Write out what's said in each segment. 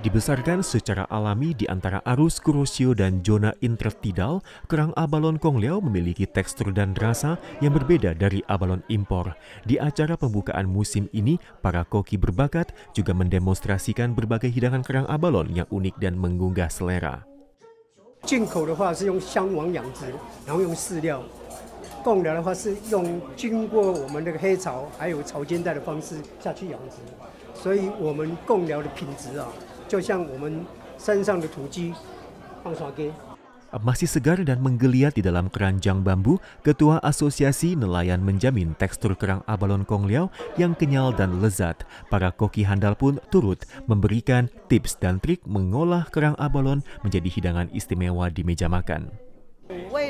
Dibesarkan secara alami di antara arus kurosio dan zona intertidal, kerang abalon kongliao memiliki tekstur dan rasa yang berbeda dari abalon impor. Di acara pembukaan musim ini, para koki berbakat juga mendemonstrasikan berbagai hidangan kerang abalon yang unik dan menggugah selera. Masih segar dan menggeliat di dalam keranjang bambu, Ketua Asosiasi Nelayan menjamin tekstur kerang abalon kongliao yang kenyal dan lezat. Para koki handal pun turut memberikan tips dan trik mengolah kerang abalon menjadi hidangan istimewa di meja makan.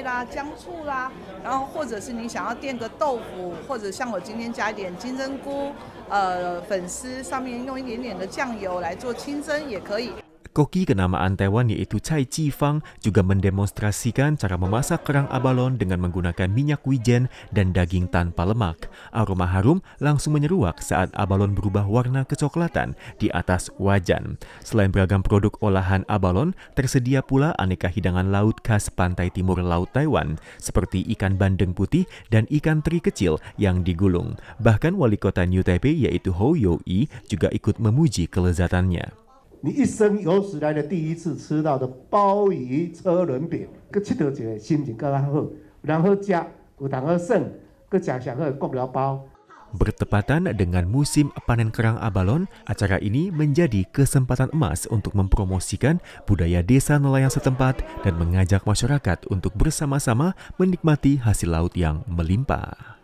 啦，姜醋啦，然后或者是你想要垫个豆腐，或者像我今天加一点金针菇，呃，粉丝上面用一点点的酱油来做清蒸也可以。Koki kenamaan Taiwan yaitu Chai Chi Fang juga mendemonstrasikan cara memasak kerang abalon dengan menggunakan minyak wijen dan daging tanpa lemak. Aroma harum langsung menyeruak saat abalon berubah warna kecoklatan di atas wajan. Selain beragam produk olahan abalon, tersedia pula aneka hidangan laut khas pantai timur Laut Taiwan, seperti ikan bandeng putih dan ikan teri kecil yang digulung. Bahkan wali kota New Taipei yaitu Hou You-i juga ikut memuji kelezatannya. Bertepatan dengan musim panen kerang abalon, acara ini menjadi kesempatan emas untuk mempromosikan budaya desa nelayan setempat dan mengajak masyarakat untuk bersama-sama menikmati hasil laut yang melimpah.